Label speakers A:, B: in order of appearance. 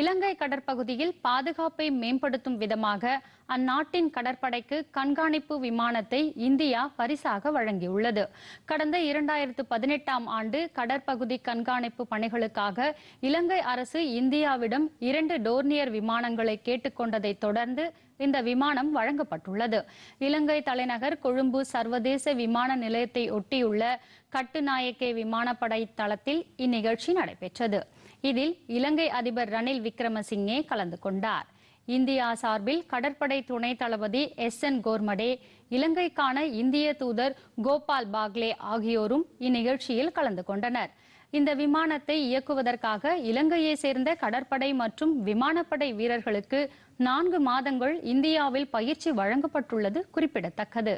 A: இலங்கை கடற்பகுதியில் பாதுகாப்பை மேம்படுத்தும் விதமாக அந்நாட்டின் கடற்படைக்கு கண்காணிப்பு விமானத்தை இந்தியா பரிசாக வழங்கியுள்ளது கடந்த இரண்டாயிரத்து பதினெட்டாம் ஆண்டு கடற்பகுதி கண்காணிப்பு பணிகளுக்காக இலங்கை அரசு இந்தியாவிடம் இரண்டு டோர்னியர் விமானங்களை கேட்டுக்கொண்டதை தொடர்ந்து இந்த விமானம் வழங்கப்பட்டுள்ளது இலங்கை தலைநகர் கொழும்பு சர்வதேச விமான நிலையத்தை ஒட்டியுள்ள கட்டுநாயக்கே விமானப்படை தளத்தில் இந்நிகழ்ச்சி நடைபெற்றது இதில் இலங்கை அதிபர் ரணில் விக்ரமசிங்கே கலந்து கொண்டார் இந்தியா சார்பில் கடற்படை துணை தளபதி எஸ் என் கோர்மடே இலங்கைக்கான இந்திய தூதர் கோபால் பாக்லே ஆகியோரும் இந்நிகழ்ச்சியில் கலந்து கொண்டனர் இந்த விமானத்தை இயக்குவதற்காக இலங்கையை சேர்ந்த கடற்படை மற்றும் விமானப்படை வீரர்களுக்கு நான்கு மாதங்கள் இந்தியாவில் பயிற்சி வழங்கப்பட்டுள்ளது குறிப்பிடத்தக்கது